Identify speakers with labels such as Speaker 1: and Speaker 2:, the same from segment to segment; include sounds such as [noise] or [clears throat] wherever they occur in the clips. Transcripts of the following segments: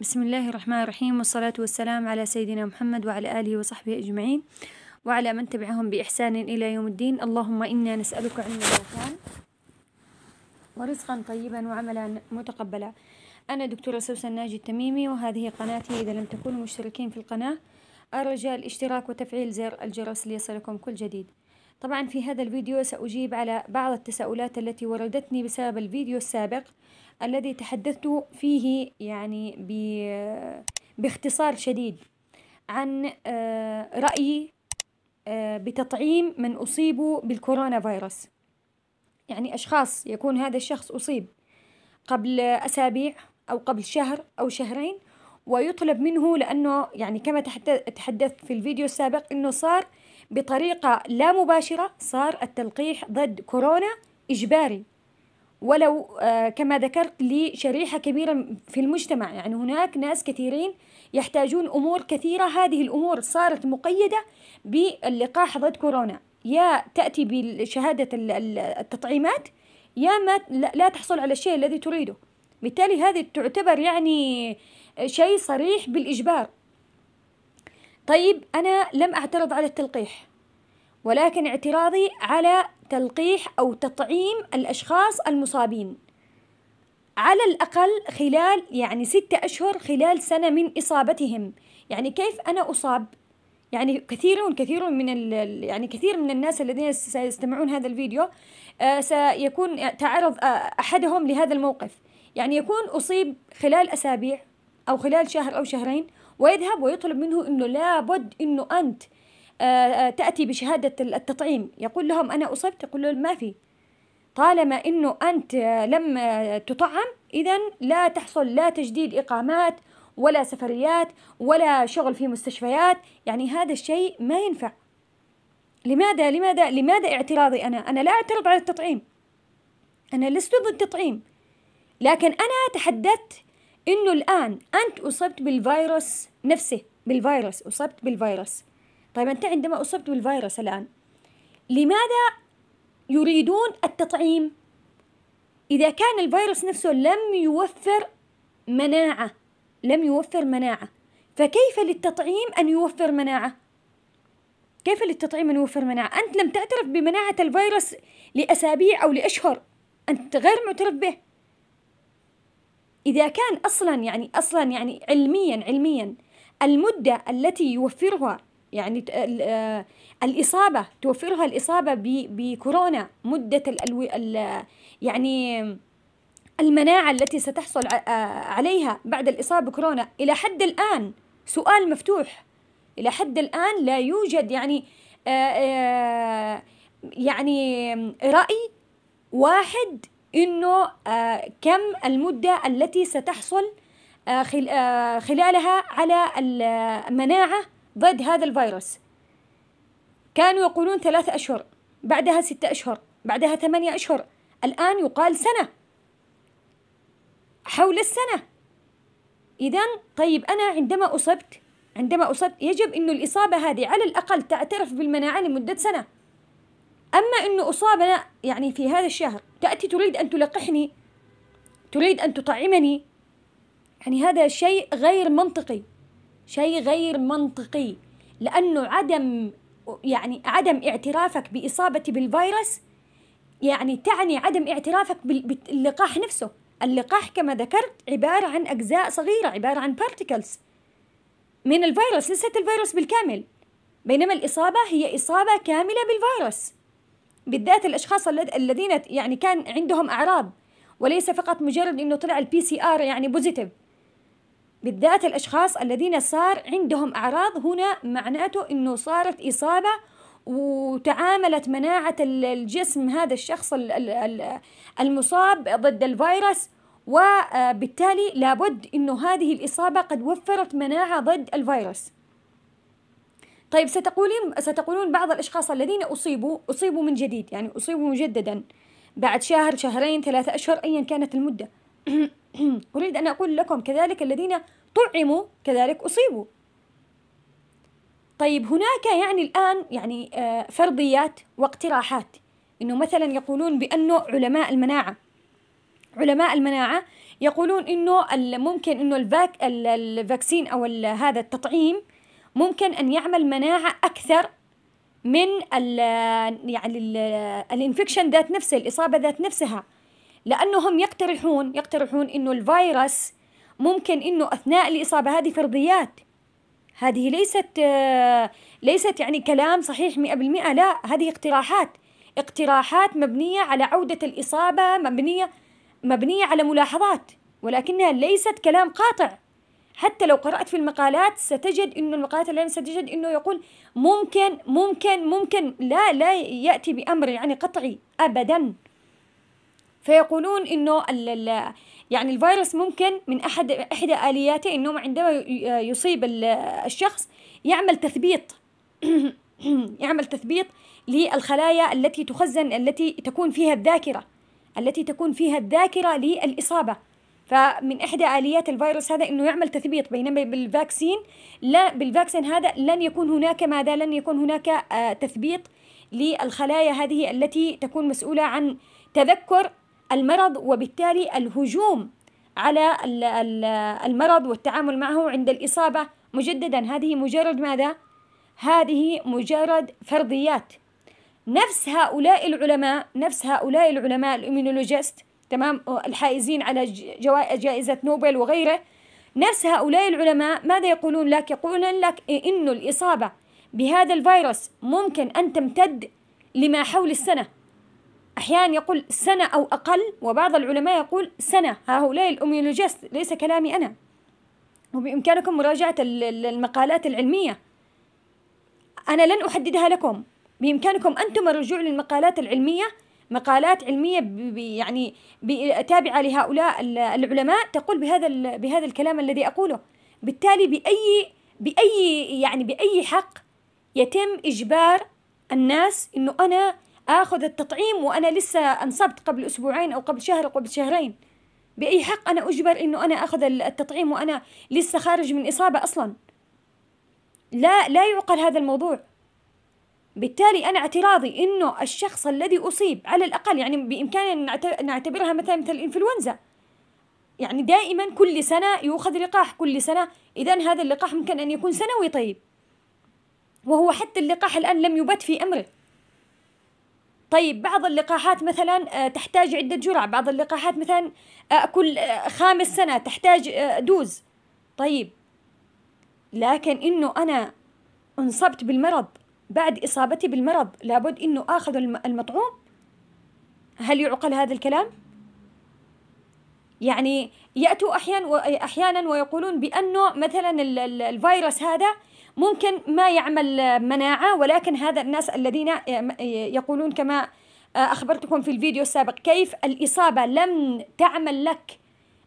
Speaker 1: بسم الله الرحمن الرحيم والصلاة والسلام على سيدنا محمد وعلى آله وصحبه أجمعين وعلى من تبعهم بإحسان إلى يوم الدين اللهم إنا نسألك علما نافعا ورزقا طيبا وعملا متقبلا أنا دكتورة سوسن ناجي التميمي وهذه قناتي إذا لم تكونوا مشتركين في القناة أرجى الاشتراك وتفعيل زر الجرس ليصلكم كل جديد طبعا في هذا الفيديو سأجيب على بعض التساؤلات التي وردتني بسبب الفيديو السابق الذي تحدثت فيه يعني باختصار شديد عن آه، رأيي آه، بتطعيم من أصيبوا بالكورونا فيروس يعني أشخاص يكون هذا الشخص أصيب قبل أسابيع أو قبل شهر أو شهرين ويطلب منه لأنه يعني كما تحدثت في الفيديو السابق أنه صار بطريقة لا مباشرة صار التلقيح ضد كورونا إجباري ولو آه، كما ذكرت لشريحة كبيرة في المجتمع يعني هناك ناس كثيرين يحتاجون أمور كثيرة هذه الأمور صارت مقيدة باللقاح ضد كورونا يا تأتي بشهادة التطعيمات يا ما لا تحصل على الشيء الذي تريده بالتالي هذه تعتبر يعني آه، شيء صريح بالإجبار طيب أنا لم أعترض على التلقيح ولكن اعتراضي على تلقيح أو تطعيم الأشخاص المصابين على الأقل خلال يعني ستة أشهر خلال سنة من إصابتهم يعني كيف أنا أصاب يعني كثير كثير من يعني كثير من الناس الذين سيستمعون هذا الفيديو آه، سيكون تعرض آه، أحدهم لهذا الموقف يعني يكون أصيب خلال أسابيع أو خلال شهر أو شهرين ويذهب ويطلب منه أنه لابد أنه أنت آه، آه، تأتي بشهادة التطعيم يقول لهم أنا أصبت يقول لهم ما في طالما أنه أنت لم تطعم إذا لا تحصل لا تجديد إقامات ولا سفريات ولا شغل في مستشفيات يعني هذا الشيء ما ينفع لماذا لماذا لماذا اعتراضي أنا أنا لا أعترض على التطعيم أنا لست ضد التطعيم لكن أنا تحدثت أنه الآن أنت أصبت بالفيروس نفسه بالفيروس أصبت بالفيروس طيب أنت عندما أصبت بالفيروس الآن لماذا يريدون التطعيم إذا كان الفيروس نفسه لم يوفر مناعة لم يوفر مناعة فكيف للتطعيم أن يوفر مناعة؟ كيف للتطعيم أن يوفر مناعة؟ أنت لم تعترف بمناعة الفيروس لأسابيع أو لأشهر أنت غير معترف به إذا كان أصلا يعني أصلا يعني علميا علميا المدة التي يوفرها يعني آه، الإصابة توفرها الإصابة بكورونا مدة الألو... يعني المناعة التي ستحصل آه، عليها بعد الإصابة بكورونا إلى حد الآن سؤال مفتوح إلى حد الآن لا يوجد يعني آه، يعني رأي واحد إنه كم المدة التي ستحصل خلالها على المناعة ضد هذا الفيروس كانوا يقولون ثلاثة أشهر بعدها ستة أشهر بعدها ثمانية أشهر الآن يقال سنة حول السنة إذا طيب أنا عندما أصبت عندما أصبت يجب أن الإصابة هذه على الأقل تعترف بالمناعة لمدة سنة أما أنه أصابنا يعني في هذا الشهر تأتي تريد أن تلقحني تريد أن تطعمني يعني هذا شيء غير منطقي شيء غير منطقي لأنه عدم يعني عدم اعترافك بإصابتي بالفيروس يعني تعني عدم اعترافك باللقاح نفسه اللقاح كما ذكرت عبارة عن أجزاء صغيرة عبارة عن بارتيكلز من الفيروس ليست الفيروس بالكامل بينما الإصابة هي إصابة كاملة بالفيروس بالذات الأشخاص الذين يعني كان عندهم أعراض وليس فقط مجرد إنه طلع البي سي آر يعني بوزيتيف بالذات الأشخاص الذين صار عندهم أعراض هنا معناته أنه صارت إصابة وتعاملت مناعة الجسم هذا الشخص المصاب ضد الفيروس وبالتالي آه، لابد أنه هذه الإصابة قد وفرت مناعة ضد الفيروس طيب ستقولين ستقولون بعض الأشخاص الذين أصيبوا أصيبوا من جديد يعني أصيبوا مجددا بعد شهر شهرين ثلاثة أشهر أيا كانت المدة [coughs] أريد أن أقول لكم كذلك الذين طعموا كذلك أصيبوا طيب هناك يعني الآن يعني آه، فرضيات واقتراحات إنه مثلا يقولون بأنه علماء المناعة علماء المناعة يقولون إنه ممكن إنه الفاك الفاكسين أو هذا التطعيم ممكن أن يعمل مناعة أكثر من الـ يعني الانفكشن ذات نفسه الإصابة ذات نفسها لأنه هم يقترحون يقترحون أنه الفيروس ممكن أنه أثناء الإصابة هذه فرضيات هذه ليست ليست يعني كلام صحيح 100% لا هذه اقتراحات اقتراحات مبنية على عودة الإصابة مبنية مبنية على ملاحظات ولكنها ليست كلام قاطع حتى لو قرأت في المقالات ستجد انه المقالات العلمية ستجد أنه يقول ممكن ممكن ممكن لا لا يأتي بأمر يعني قطعي أبدا فيقولون انه يعني الفيروس ممكن من احد احدى الياته انه عندما يصيب الشخص يعمل تثبيط [clears throat] يعمل تثبيط للخلايا التي تخزن التي تكون فيها الذاكره التي تكون فيها الذاكره للاصابه فمن احدى اليات الفيروس هذا انه يعمل تثبيط بينما بالفاكسين لا بالفاكسين هذا لن يكون هناك ماذا لن يكون هناك آه، تثبيط للخلايا هذه التي تكون مسؤوله عن تذكر المرض وبالتالي الهجوم على المرض والتعامل معه عند الإصابة مجددا هذه مجرد ماذا؟ هذه مجرد فرضيات نفس هؤلاء العلماء نفس هؤلاء العلماء الإيمونولوجيست تمام الحائزين على جائزة نوبل وغيره نفس هؤلاء العلماء ماذا يقولون لك؟ يقولون لك إنه الإصابة بهذا الفيروس ممكن أن تمتد لما حول السنة أحيانا يقول سنة أو أقل وبعض العلماء يقول سنة هؤلاء الأميولوجيست ليس كلامي أنا وبإمكانكم مراجعة المقالات العلمية أنا لن أحددها لكم بإمكانكم أنتم الرجوع للمقالات العلمية مقالات علمية يعني تابعة لهؤلاء العلماء تقول بهذا بهذا الكلام الذي أقوله بالتالي بأي بأي يعني بأي حق يتم إجبار الناس إنه أنا اخذ التطعيم وانا لسه انصبت قبل اسبوعين او قبل شهر او قبل شهرين باي حق انا اجبر انه انا اخذ التطعيم وانا لسه خارج من اصابه اصلا لا لا يعقل هذا الموضوع بالتالي انا اعتراضي انه الشخص الذي اصيب على الاقل يعني بامكاننا نعتبرها مثلا مثل الانفلونزا يعني دائما كل سنه يؤخذ لقاح كل سنه اذا هذا اللقاح ممكن ان يكون سنوي طيب وهو حتى اللقاح الان لم يبت في امره طيب بعض اللقاحات مثلا آه، تحتاج عدة جرعة بعض اللقاحات مثلا آه، كل آه، خامس سنة تحتاج دوز طيب لكن إنه أنا انصبت بالمرض بعد إصابتي بالمرض لابد إنه آخذ المطعوم هل يعقل هذا الكلام؟ يعني يأتوا أحيانا ويقولون بأنه مثلا الفيروس هذا ممكن ما يعمل مناعة ولكن هذا الناس الذين يقولون كما أخبرتكم في الفيديو السابق كيف الإصابة لم تعمل لك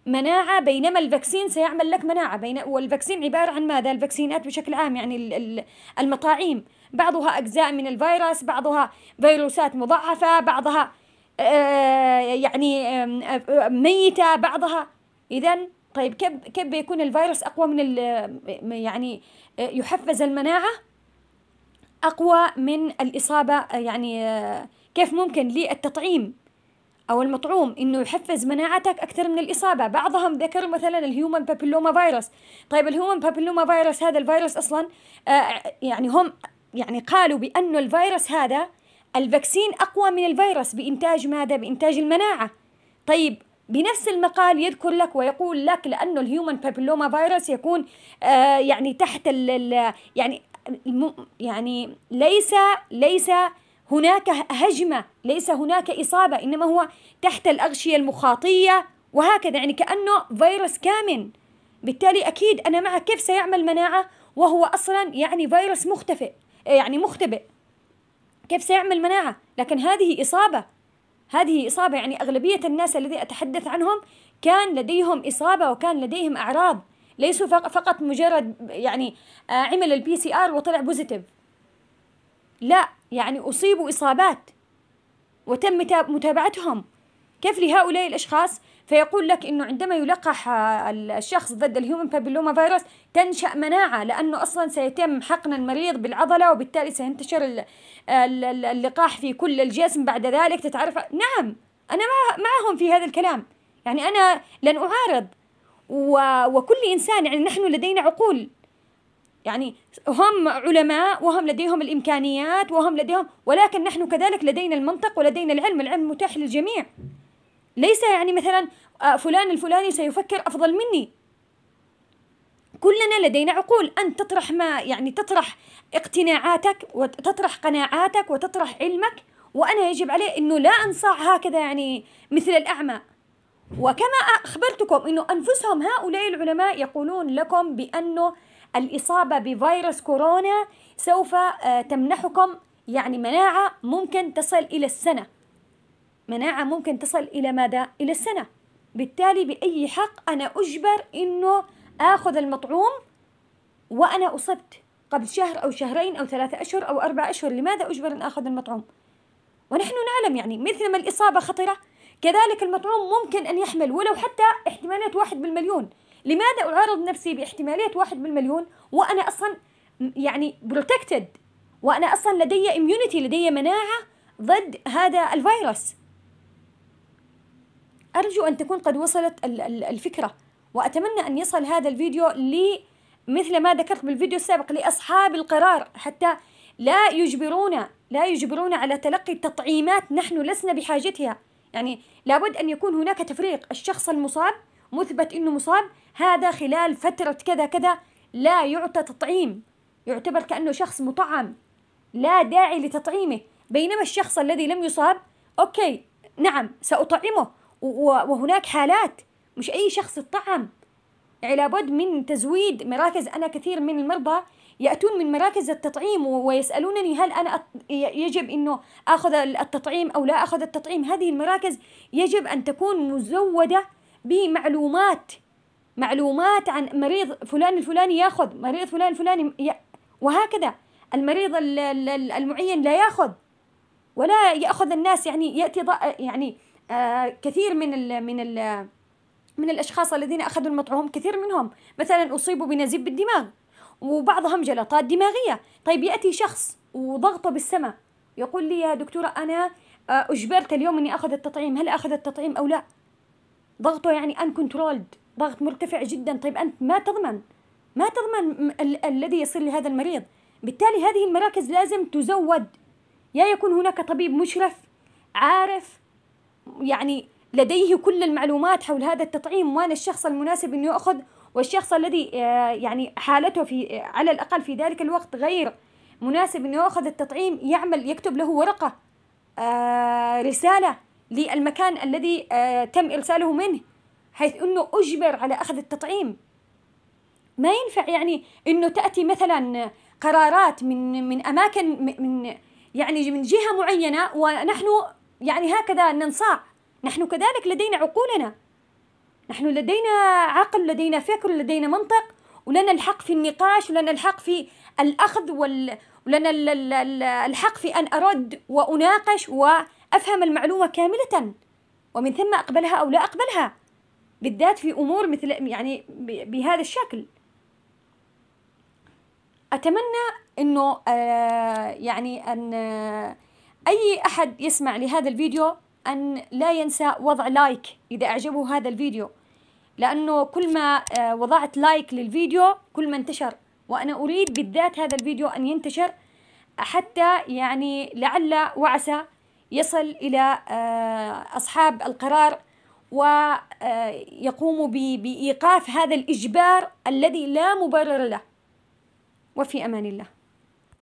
Speaker 1: مناعة بينما الفاكسين سيعمل لك مناعة بين والفاكسين عبارة عن ماذا؟ الفاكسينات بشكل عام يعني المطاعيم بعضها أجزاء من الفيروس بعضها فيروسات مضاعفة بعضها آه، يعني آه، ميتة بعضها إذا طيب كيف كيف بيكون الفيروس اقوى من يعني يحفز المناعه اقوى من الاصابه يعني كيف ممكن للتطعيم او المطعوم انه يحفز مناعتك اكثر من الاصابه بعضهم ذكر مثلا الهيومن بابيلوما فيروس طيب الهيومن بابيلوما فيروس هذا الفيروس اصلا آه، يعني هم يعني قالوا بانه الفيروس هذا الفاكسين اقوى من الفيروس بانتاج ماذا بانتاج المناعه طيب بنفس المقال يذكر لك ويقول لك لأنه الهيومن بابلوما فيروس يكون آه، يعني تحت الـ يعني يعني ليس ليس هناك هجمة ليس هناك إصابة إنما هو تحت الأغشية المخاطية وهكذا يعني كأنه فيروس كامن بالتالي أكيد أنا معك كيف سيعمل مناعة وهو أصلا يعني فيروس مختفئ آه، يعني مختبئ كيف سيعمل مناعة لكن هذه إصابة هذه إصابة يعني أغلبية الناس الذي أتحدث عنهم كان لديهم إصابة وكان لديهم أعراض ليسوا فقط مجرد يعني آه، عمل البي سي آر وطلع بوزيتيف لا يعني أصيبوا إصابات وتم متابعتهم كيف لهؤلاء الأشخاص فيقول لك انه عندما يلقح الشخص ضد الهيومن بابيلوما فيروس تنشا مناعه لانه اصلا سيتم حقن المريض بالعضله وبالتالي سينتشر اللقاح في كل الجسم بعد ذلك تتعرف نعم انا معهم في هذا الكلام يعني انا لن اعارض وكل انسان يعني نحن لدينا عقول يعني هم علماء وهم لديهم الامكانيات وهم لديهم ولكن نحن كذلك لدينا المنطق ولدينا العلم العلم متاح للجميع ليس يعني مثلا آه، فلان الفلاني سيفكر أفضل مني كلنا لدينا عقول أنت تطرح ما يعني تطرح اقتناعاتك وتطرح قناعاتك وتطرح علمك وأنا يجب علي أنه لا أنصاع هكذا يعني مثل الأعمى وكما أخبرتكم أنه أنفسهم هؤلاء العلماء يقولون لكم بأنه الإصابة بفيروس كورونا سوف آه، تمنحكم يعني مناعة ممكن تصل إلى السنة مناعة ممكن تصل إلى ماذا؟ إلى السنة بالتالي بأي حق أنا أجبر إنه آخذ المطعوم وأنا أصبت قبل شهر أو شهرين أو ثلاثة أشهر أو أربعة أشهر لماذا أجبر أن آخذ المطعوم ونحن نعلم يعني مثل ما الإصابة خطرة كذلك المطعوم ممكن أن يحمل ولو حتى احتمالية واحد بالمليون لماذا أعرض نفسي باحتمالية واحد بالمليون وأنا أصلا يعني بروتكتد وأنا أصلا لدي إميونيتي لدي مناعة ضد هذا الفيروس أرجو أن تكون قد وصلت الفكرة وأتمنى أن يصل هذا الفيديو مثل ما ذكرت بالفيديو السابق لأصحاب القرار حتى لا يجبرونا لا يجبرونا على تلقي تطعيمات نحن لسنا بحاجتها يعني لابد أن يكون هناك تفريق الشخص المصاب مثبت أنه مصاب هذا خلال فترة كذا كذا لا يعطى تطعيم يعتبر كأنه شخص مطعم لا داعي لتطعيمه بينما الشخص الذي لم يصاب أوكي نعم سأطعمه وهناك حالات مش أي شخص الطعم يعني لابد من تزويد مراكز أنا كثير من المرضى يأتون من مراكز التطعيم ويسألونني هل أنا يجب أنه أخذ التطعيم أو لا أخذ التطعيم هذه المراكز يجب أن تكون مزودة بمعلومات معلومات عن مريض فلان الفلاني ياخذ مريض فلان الفلاني ي... وهكذا المريض المعين لا ياخذ ولا ياخذ الناس يعني ياتي يعني كثير من ال من ال من الاشخاص الذين اخذوا المطعوم كثير منهم مثلا اصيبوا بنزيف بالدماغ وبعضهم جلطات دماغيه طيب ياتي شخص وضغطه بالسماء يقول لي يا دكتوره انا آه، اجبرت اليوم اني اخذ التطعيم هل اخذ التطعيم او لا ضغطه يعني ان كنترولد ضغط مرتفع جدا طيب انت ما تضمن ما تضمن ال- الذي يصير لهذا المريض بالتالي هذه المراكز لازم تزود يا يكون هناك طبيب مشرف عارف يعني لديه كل المعلومات حول هذا التطعيم وين الشخص المناسب أنه يأخذ والشخص الذي آه، يعني حالته في آه، على الأقل في ذلك الوقت غير مناسب أنه يأخذ التطعيم يعمل يكتب له ورقة آه، رسالة للمكان الذي تم إرساله منه حيث أنه أجبر على أخذ التطعيم ما ينفع يعني أنه تأتي مثلا قرارات من من أماكن من يعني من جهة معينة ونحن يعني هكذا ننصاع نحن كذلك لدينا عقولنا نحن لدينا عقل لدينا فكر لدينا منطق ولنا الحق في النقاش ولنا الحق في الأخذ وال... ولنا الحق في أن أرد وأناقش وأفهم المعلومة كاملة ومن ثم أقبلها أو لا أقبلها بالذات في أمور مثل يعني بهذا الشكل أتمنى أنه آه، يعني أن أي أحد يسمع لهذا الفيديو أن لا ينسى وضع لايك إذا أعجبه هذا الفيديو لأنه كل ما آه، وضعت لايك للفيديو كل ما انتشر وأنا أريد بالذات هذا الفيديو أن ينتشر حتى يعني لعل وعسى يصل إلى آه، أصحاب القرار ويقوموا آه، بإيقاف هذا الإجبار الذي لا مبرر له وفي أمان الله